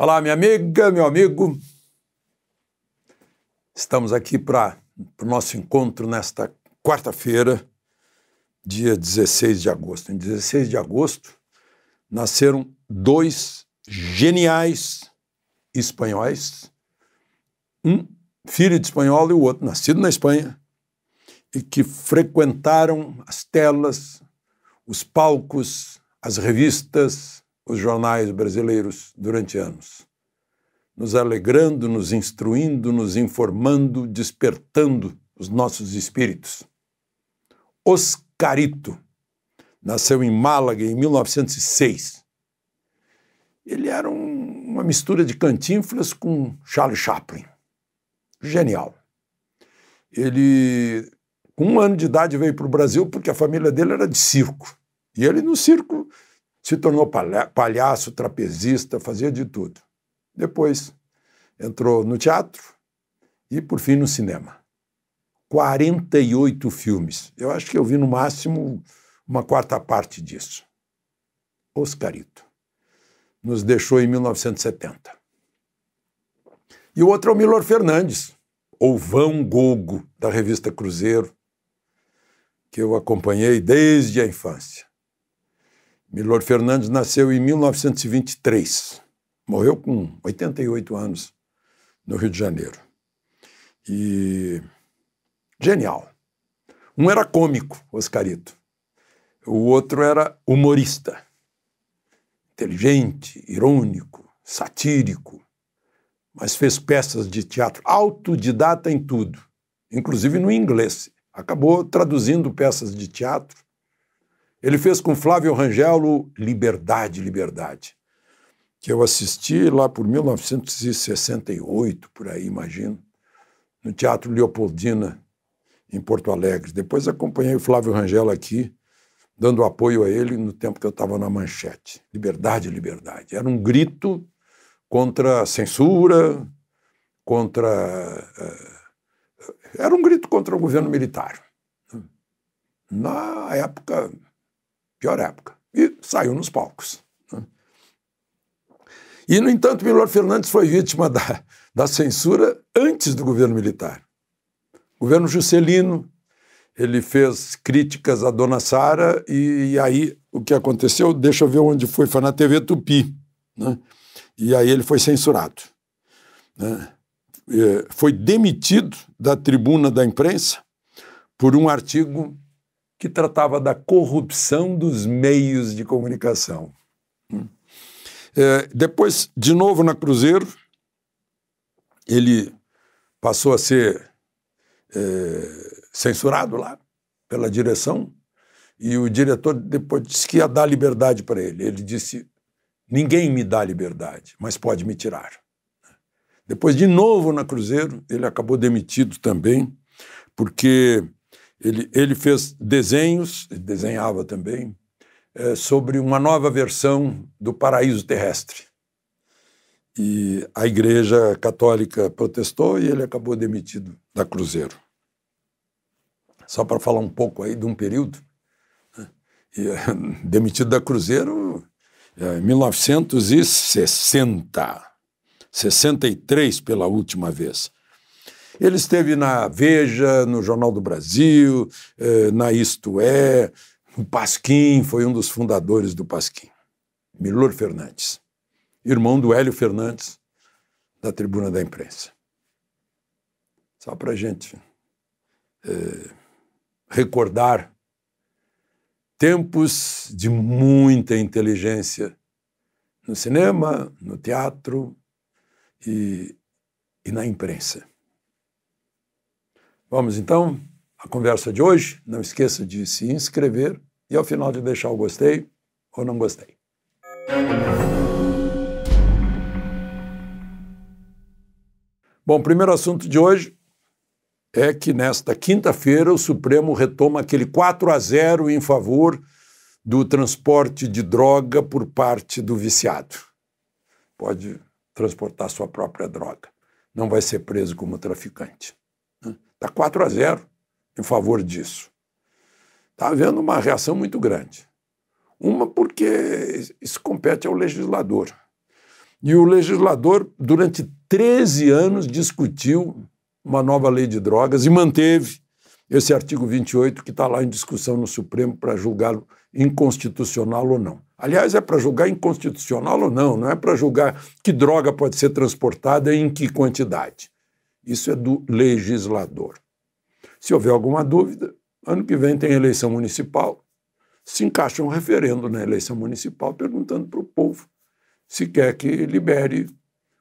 Olá, minha amiga, meu amigo. Estamos aqui para o nosso encontro nesta quarta-feira, dia 16 de agosto. Em 16 de agosto, nasceram dois geniais espanhóis, um filho de espanhol e o outro nascido na Espanha, e que frequentaram as telas, os palcos, as revistas, os jornais brasileiros durante anos, nos alegrando, nos instruindo, nos informando, despertando os nossos espíritos. Oscarito nasceu em Málaga em 1906. Ele era um, uma mistura de Cantinflas com Charles Chaplin. Genial. Ele, com um ano de idade, veio para o Brasil porque a família dele era de circo. E ele, no circo, se tornou palha palhaço, trapezista, fazia de tudo. Depois entrou no teatro e, por fim, no cinema. 48 filmes. Eu acho que eu vi no máximo uma quarta parte disso. Oscarito. Nos deixou em 1970. E o outro é o Milor Fernandes, ou Vão Gogo, da revista Cruzeiro, que eu acompanhei desde a infância. Milor Fernandes nasceu em 1923, morreu com 88 anos no Rio de Janeiro. E genial. Um era cômico, Oscarito. O outro era humorista. Inteligente, irônico, satírico, mas fez peças de teatro autodidata em tudo, inclusive no inglês. Acabou traduzindo peças de teatro ele fez com Flávio Rangelo Liberdade, Liberdade, que eu assisti lá por 1968, por aí, imagino, no Teatro Leopoldina, em Porto Alegre. Depois acompanhei o Flávio Rangelo aqui, dando apoio a ele no tempo que eu estava na manchete. Liberdade, liberdade. Era um grito contra a censura, contra. Eh, era um grito contra o governo militar. Na época, pior época. E saiu nos palcos. Né? E, no entanto, Milor Fernandes foi vítima da, da censura antes do governo militar. O governo Juscelino, ele fez críticas à dona Sara e, e, aí o que aconteceu, deixa eu ver onde foi, foi na TV Tupi. Né? E aí ele foi censurado. Né? foi demitido da tribuna da imprensa por um artigo que tratava da corrupção dos meios de comunicação. Hum. É, depois, de novo na Cruzeiro, ele passou a ser é, censurado lá pela direção e o diretor depois disse que ia dar liberdade para ele. Ele disse: ninguém me dá liberdade, mas pode me tirar. Depois, de novo na Cruzeiro, ele acabou demitido também, porque ele, ele fez desenhos, desenhava também, é, sobre uma nova versão do paraíso terrestre. E a Igreja Católica protestou e ele acabou demitido da Cruzeiro. Só para falar um pouco aí de um período. Né? E, demitido da Cruzeiro é, em 1960, 63 pela última vez. Ele esteve na Veja, no Jornal do Brasil, eh, na Isto É, o Pasquim foi um dos fundadores do Pasquim, Milor Fernandes, irmão do Hélio Fernandes, da Tribuna da Imprensa. Só para a gente eh, recordar tempos de muita inteligência no cinema, no teatro e, e na imprensa. Vamos então à conversa de hoje. Não esqueça de se inscrever e ao final de deixar o gostei ou não gostei. Bom, primeiro assunto de hoje é que nesta quinta-feira o Supremo retoma aquele 4 a 0 em favor do transporte de droga por parte do viciado. Pode transportar sua própria droga. Não vai ser preso como traficante. Está 4 a 0 em favor disso. Está havendo uma reação muito grande. Uma porque isso compete ao legislador. E o legislador, durante 13 anos, discutiu uma nova lei de drogas e manteve esse artigo 28 que está lá em discussão no Supremo para julgá-lo inconstitucional ou não. Aliás, é para julgar inconstitucional ou não, não é para julgar que droga pode ser transportada e em que quantidade. Isso é do legislador. Se houver alguma dúvida, ano que vem tem eleição municipal, se encaixa um referendo na eleição municipal perguntando para o povo se quer que libere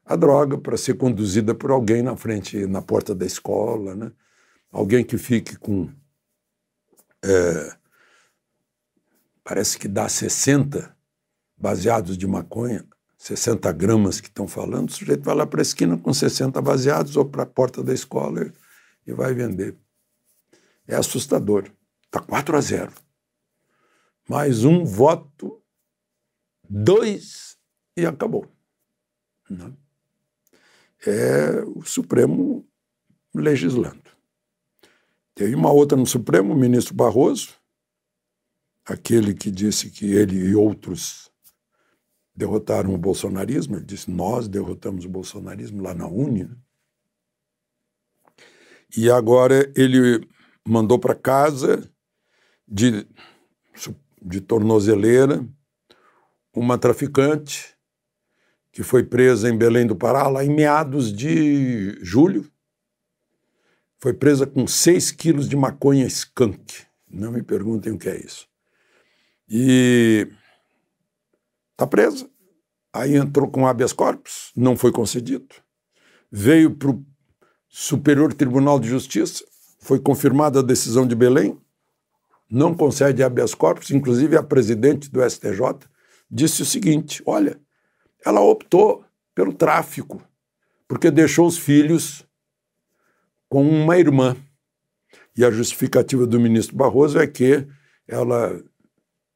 a droga para ser conduzida por alguém na frente, na porta da escola, né? alguém que fique com. É, parece que dá 60 baseados de maconha 60 gramas que estão falando, o sujeito vai lá para a esquina com 60 baseados ou para a porta da escola e, vai vender. É assustador. Está 4 a 0. Mais um voto, dois e acabou. Não. Né? É o Supremo legislando. Tem uma outra no Supremo, o ministro Barroso, aquele que disse que ele e outros derrotaram o bolsonarismo, ele disse, nós derrotamos o bolsonarismo lá na Uni. E agora ele mandou para casa de, de tornozeleira uma traficante que foi presa em Belém do Pará, lá em meados de julho. Foi presa com 6 quilos de maconha skunk. Não me perguntem o que é isso. E Está presa. Aí entrou com habeas corpus, não foi concedido. Veio para o Superior Tribunal de Justiça, foi confirmada a decisão de Belém, não concede habeas corpus, inclusive a presidente do STJ disse o seguinte: olha, ela optou pelo tráfico, porque deixou os filhos com uma irmã. E a justificativa do ministro Barroso é que ela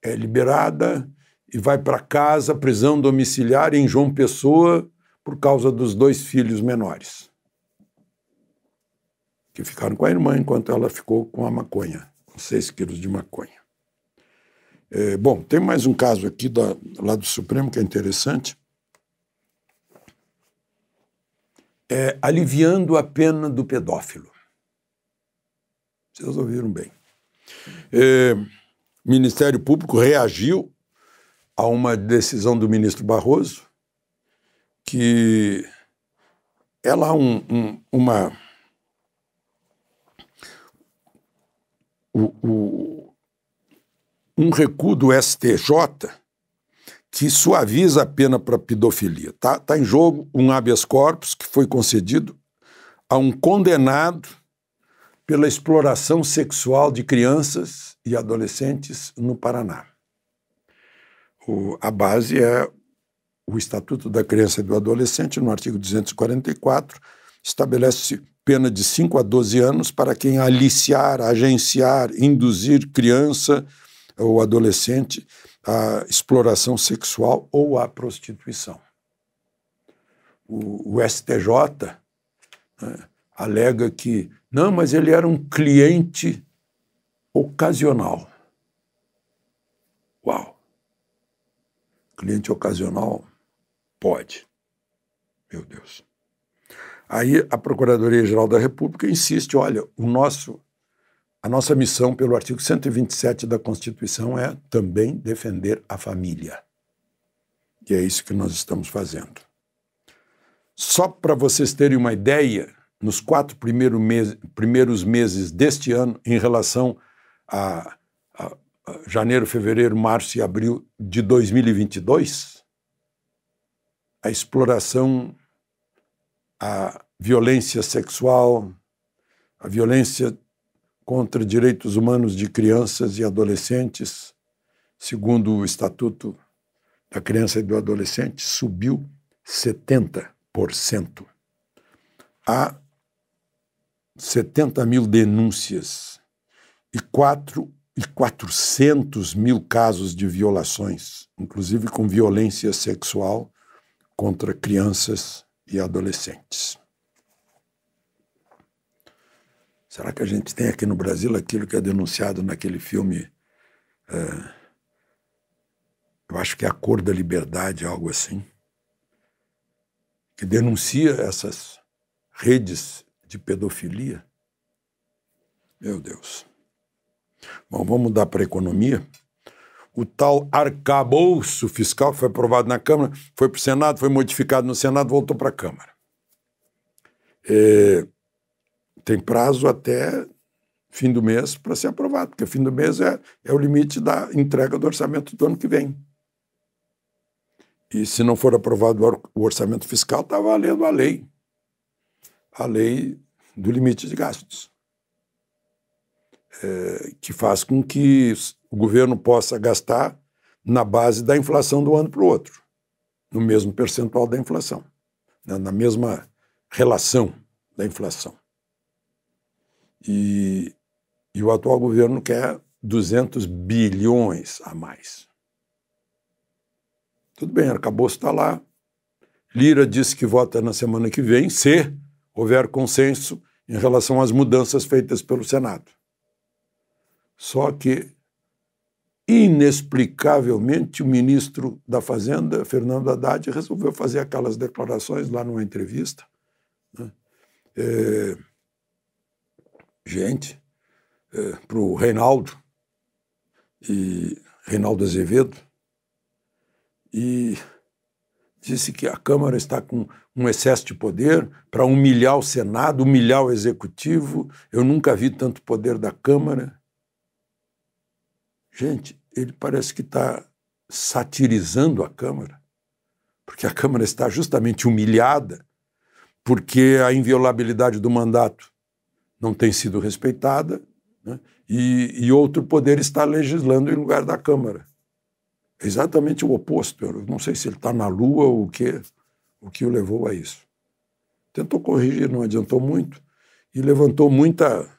é liberada, e vai para casa, prisão domiciliar em João Pessoa, por causa dos dois filhos menores, que ficaram com a irmã enquanto ela ficou com a maconha, com seis quilos de maconha. É, bom, tem mais um caso aqui da, lá do Supremo que é interessante. É, aliviando a pena do pedófilo. Vocês ouviram bem. É, Ministério Público reagiu a uma decisão do ministro Barroso, que ela é um, um, uma. O, o, um recuo do STJ que suaviza a pena para pedofilia. Está tá em jogo um habeas corpus que foi concedido a um condenado pela exploração sexual de crianças e adolescentes no Paraná. O, a base é o Estatuto da Criança e do Adolescente, no artigo 244, estabelece pena de 5 a 12 anos para quem aliciar, agenciar, induzir criança ou adolescente à exploração sexual ou à prostituição. O, o STJ né, alega que, não, mas ele era um cliente ocasional. Uau! cliente ocasional? Pode. Meu Deus. Aí a Procuradoria-Geral da República insiste, olha, o nosso a nossa missão pelo artigo 127 da Constituição é também defender a família. E é isso que nós estamos fazendo. Só para vocês terem uma ideia, nos quatro primeiros meses, primeiros meses deste ano, em relação a janeiro, fevereiro, março e abril de 2022, a exploração, a violência sexual, a violência contra direitos humanos de crianças e adolescentes, segundo o Estatuto da Criança e do Adolescente, subiu 70%. Há 70 mil denúncias e quatro e 400 mil casos de violações, inclusive com violência sexual contra crianças e adolescentes. Será que a gente tem aqui no Brasil aquilo que é denunciado naquele filme? É, eu acho que é A Cor da Liberdade, algo assim, que denuncia essas redes de pedofilia? Meu Deus. Bom, vamos mudar para a economia. O tal arcabouço fiscal que foi aprovado na Câmara, foi para o Senado, foi modificado no Senado, voltou para a Câmara. É, tem prazo até fim do mês para ser aprovado, porque fim do mês é, é o limite da entrega do orçamento do ano que vem. E se não for aprovado o orçamento fiscal, está valendo a lei. A lei do limite de gastos é, que faz com que o governo possa gastar na base da inflação do ano para o outro, no mesmo percentual da inflação, né, na mesma relação da inflação. E, e o atual governo quer 200 bilhões a mais. Tudo bem, acabou se está lá. Lira disse que vota na semana que vem, se houver consenso em relação às mudanças feitas pelo Senado. Só que, inexplicavelmente, o ministro da Fazenda, Fernando Haddad, resolveu fazer aquelas declarações lá numa entrevista. Né? É, gente, é, para o Reinaldo, e Reinaldo Azevedo, e disse que a Câmara está com um excesso de poder para humilhar o Senado, humilhar o Executivo. Eu nunca vi tanto poder da Câmara. Gente, ele parece que está satirizando a Câmara, porque a Câmara está justamente humilhada, porque a inviolabilidade do mandato não tem sido respeitada né? e, e, outro poder está legislando em lugar da Câmara. É exatamente o oposto. Eu não sei se ele está na Lua ou o que, o que o levou a isso. Tentou corrigir, não adiantou muito e levantou muita.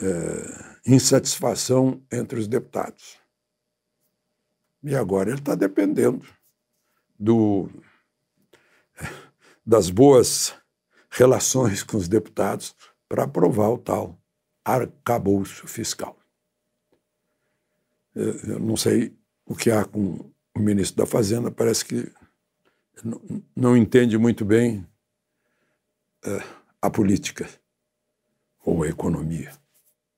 É, insatisfação entre os deputados. E agora ele está dependendo do, das boas relações com os deputados para aprovar o tal arcabouço fiscal. Eu não sei o que há com o ministro da Fazenda, parece que não entende muito bem eh, a política ou a economia.